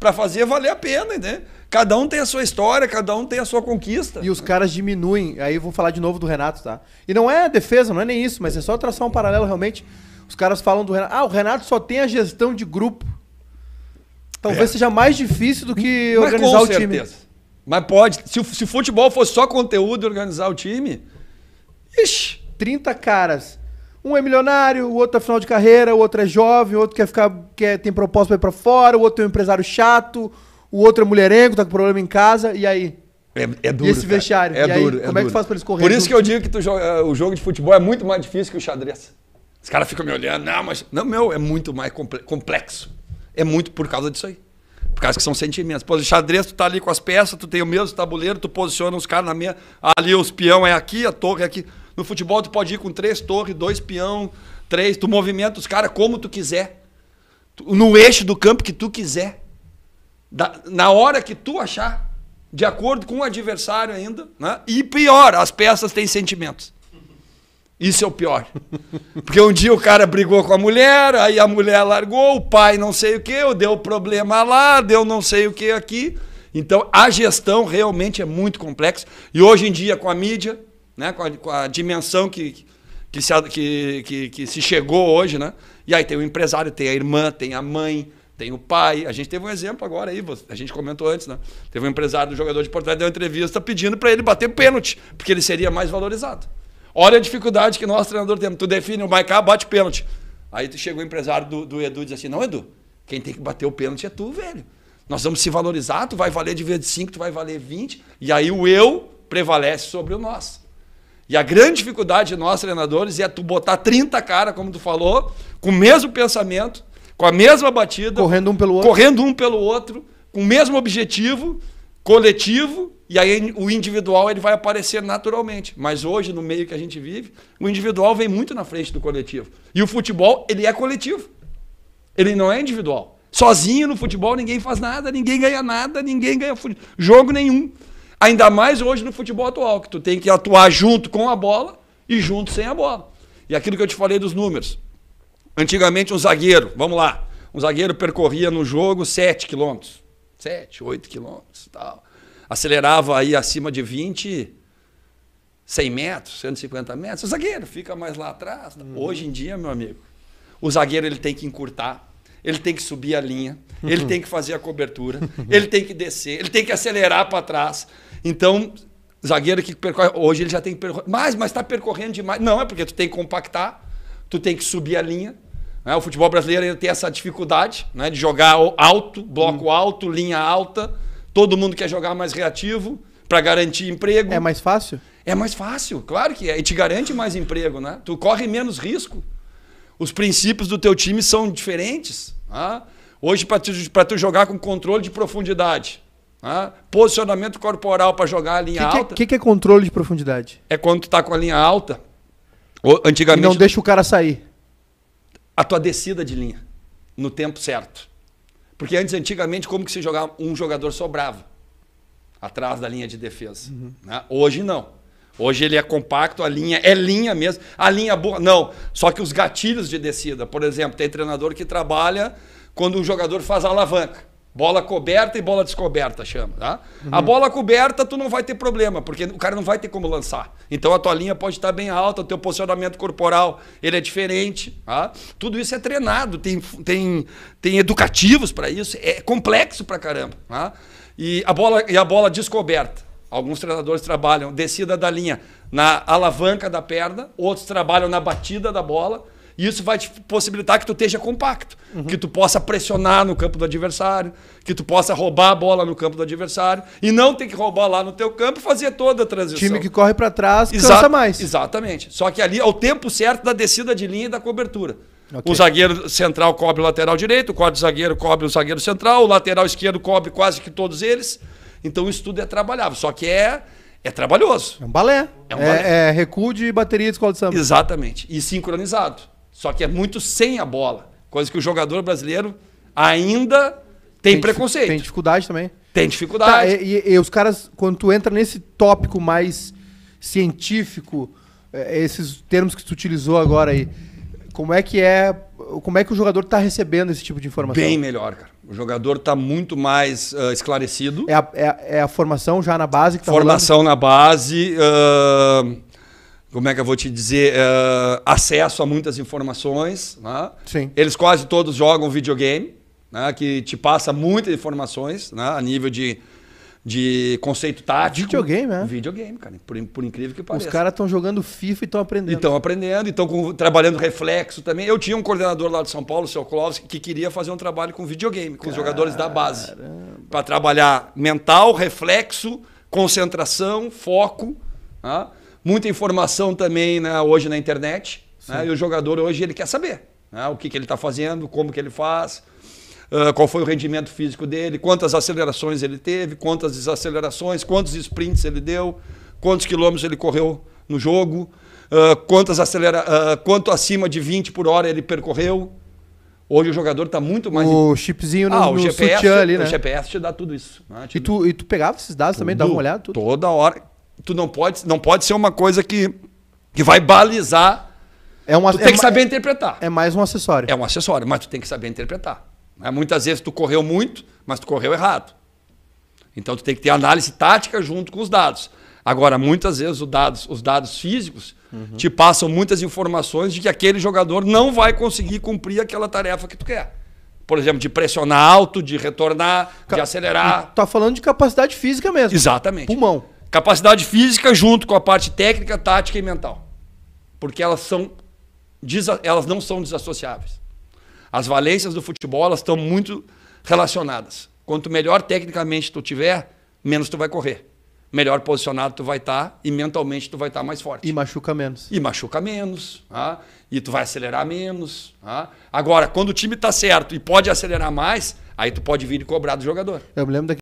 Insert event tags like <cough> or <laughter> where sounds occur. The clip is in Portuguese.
para fazer valer a pena, né? Cada um tem a sua história, cada um tem a sua conquista. E os caras diminuem. Aí eu vou falar de novo do Renato, tá? E não é defesa, não é nem isso, mas é só traçar um paralelo realmente. Os caras falam do Renato. Ah, o Renato só tem a gestão de grupo. Talvez é. seja mais difícil do que mas organizar o certeza. time. Mas pode. Se, se futebol fosse só conteúdo e organizar o time. Ixi. 30 caras um é milionário, o outro é final de carreira, o outro é jovem, o outro quer ficar, quer, tem propósito pra ir pra fora, o outro é um empresário chato, o outro é mulherengo, tá com problema em casa, e aí? É, é duro. E esse vestiário? É, aí, duro. É como é, duro. que faz pra eles correrem? Por isso que eu digo que tu, o jogo de futebol é muito mais difícil que o xadrez. Os caras ficam me olhando, não, mas. Não, meu, é muito mais complexo. É muito por causa disso aí. Por causa que são sentimentos. Pô, xadrez, tu tá ali com as peças, tu tem o mesmo tabuleiro, tu posiciona os caras na minha. Ah, ali os peão é aqui, a torre é aqui. No futebol, tu pode ir com três torres, dois peão, três. Tu movimenta os caras como tu quiser. No eixo do campo que tu quiser. Da, na hora que tu achar. De acordo com o adversário ainda. Né? E pior, as peças têm sentimentos. Isso é o pior. <laughs> Porque um dia o cara brigou com a mulher, aí a mulher largou, o pai não sei o que, deu problema lá, deu não sei o que aqui. Então a gestão realmente é muito complexa. E hoje em dia, com a mídia, né? com, a, com a dimensão que, que, se, que, que, que se chegou hoje. Né? E aí tem o empresário, tem a irmã, tem a mãe, tem o pai. A gente teve um exemplo agora aí, a gente comentou antes, né? Teve um empresário do jogador de português deu uma entrevista pedindo para ele bater pênalti, porque ele seria mais valorizado. Olha a dificuldade que nós, treinador, temos. Tu define o Maicá, bate pênalti. Aí tu chega o empresário do, do Edu e diz assim: não, Edu, quem tem que bater o pênalti é tu, velho. Nós vamos se valorizar, tu vai valer de vez de 5, tu vai valer 20. E aí o eu prevalece sobre o nós. E a grande dificuldade de nós, treinadores, é tu botar 30 caras, como tu falou, com o mesmo pensamento, com a mesma batida. Correndo um pelo outro. Correndo um pelo outro, com o mesmo objetivo coletivo, e aí o individual ele vai aparecer naturalmente. Mas hoje, no meio que a gente vive, o individual vem muito na frente do coletivo. E o futebol, ele é coletivo. Ele não é individual. Sozinho no futebol ninguém faz nada, ninguém ganha nada, ninguém ganha jogo nenhum. Ainda mais hoje no futebol atual, que tu tem que atuar junto com a bola e junto sem a bola. E aquilo que eu te falei dos números. Antigamente um zagueiro, vamos lá, um zagueiro percorria no jogo 7 quilômetros. 7, 8 quilômetros tal. Acelerava aí acima de 20, 100 metros, 150 metros. O zagueiro fica mais lá atrás. Uhum. Hoje em dia, meu amigo, o zagueiro ele tem que encurtar ele tem que subir a linha, <laughs> ele tem que fazer a cobertura, ele tem que descer, ele tem que acelerar para trás. Então, zagueiro que percorre. Hoje ele já tem que percorrer. Mas, mas está percorrendo demais. Não, é porque tu tem que compactar, tu tem que subir a linha. Né? O futebol brasileiro ainda tem essa dificuldade né? de jogar alto, bloco hum. alto, linha alta. Todo mundo quer jogar mais reativo para garantir emprego. É mais fácil? É mais fácil, claro que é. E te garante mais emprego, né? Tu corre menos risco. Os princípios do teu time são diferentes. Né? Hoje, para tu, jogar com controle de profundidade, né? posicionamento corporal para jogar a linha que é- alta. O que, que, é controle de profundidade? É quando tu tá com a linha alta. Antigamente. E não deixa o cara sair. A tua descida de linha. No tempo certo. Porque antes, antigamente, como que se jogava? Um jogador sobrava atrás da linha de defesa. Uhum. Né? Hoje não. Hoje ele é compacto, a linha é linha mesmo. A linha boa, não. Só que os gatilhos de descida, por exemplo, tem treinador que trabalha quando o jogador faz a alavanca. Bola coberta e bola descoberta, chama, tá? Uhum. A bola coberta tu não vai ter problema, porque o cara não vai ter como lançar. Então a tua linha pode estar bem alta, o teu posicionamento corporal, ele é diferente, tá? Tudo isso é treinado, tem, tem, tem educativos para isso, é complexo para caramba, tá? E a bola e a bola descoberta Alguns treinadores trabalham descida da linha na alavanca da perna, outros trabalham na batida da bola. E isso vai te possibilitar que tu esteja compacto, uhum. que tu possa pressionar no campo do adversário, que tu possa roubar a bola no campo do adversário e não ter que roubar lá no teu campo e fazer toda a transição. Time que corre para trás cansa Exa mais. Exatamente. Só que ali é o tempo certo da descida de linha e da cobertura. Okay. O zagueiro central cobre o lateral direito, o quarto zagueiro cobre o zagueiro central, o lateral esquerdo cobre quase que todos eles. Então o estudo é trabalhável. Só que é, é trabalhoso. É um balé. É, um é, é recuo de bateria de escola de samba. Exatamente. E sincronizado. Só que é muito sem a bola. Coisa que o jogador brasileiro ainda tem, tem preconceito. Tem dificuldade também. Tem dificuldade. Tá, e, e, e, os caras, quando tu entra nesse tópico mais científico, é, esses termos que tu utilizou agora aí, como é que é, como é que o jogador está recebendo esse tipo de informação? Bem melhor, cara. O jogador está muito mais uh, esclarecido. É a, é, a, é a, formação já na base que tá Formação rolando? na base, uh, como é que eu vou te dizer, uh, acesso a muitas informações. Né? Sim. Eles quase todos jogam videogame, né? que te passa muitas informações né? a nível de de conceito tático. Videogame, é? Videogame, cara. Por, por incrível que pareça. Os caras estão jogando FIFA e estão aprendendo. Estão aprendendo, estão trabalhando reflexo também. Eu tinha um coordenador lá de São Paulo, o seu Clóvis, que queria fazer um trabalho com videogame, com os jogadores da base. Para trabalhar mental, reflexo, concentração, foco. Né? Muita informação também né, hoje na internet. Né? E o jogador hoje ele quer saber né, o que, que ele está fazendo, como que ele faz. Ah, qual foi o rendimento físico dele, quantas acelerações ele teve, quantas desacelerações, quantos sprints ele deu, quantos quilômetros ele correu no jogo, uh, quantas acelera uh, quanto acima de 20 por hora ele percorreu. Hoje o jogador está muito mais. O chipzinho no, ah, o no GPS, sutiã ali, né? O GPS te dá tudo isso. Né? E, tu, e tu pegava esses dados tudo, também, dava uma olhada? Tudo. Toda hora. Tu não pode, não pode ser uma coisa que, que vai balizar. É uma, tu é tem que saber interpretar. É mais um acessório. É um acessório, mas tu tem que saber interpretar. Né? Muitas vezes tu correu muito, mas tu correu errado. Então tu tem que ter análise tática junto com os dados. Agora, muitas vezes os dados, os dados físicos uhum. te passam muitas informações de que aquele jogador não vai conseguir cumprir aquela tarefa que tu quer. Por exemplo, de pressionar alto, de retornar, Ca de acelerar. Tá falando de capacidade física mesmo. Exatamente. Pulmão. Capacidade física junto com a parte técnica, tática e mental. Porque elas são elas não são desassociáveis. As valências do futebol elas estão muito relacionadas. Quanto melhor tecnicamente tu tiver, menos tu vai correr. Melhor posicionado tu vai estar tá, e mentalmente tu vai estar tá mais forte. E machuca menos. E machuca menos. Tá? E tu vai acelerar menos. Tá? Agora, quando o time está certo e pode acelerar mais, aí tu pode vir e cobrar do jogador. Eu me lembro daqui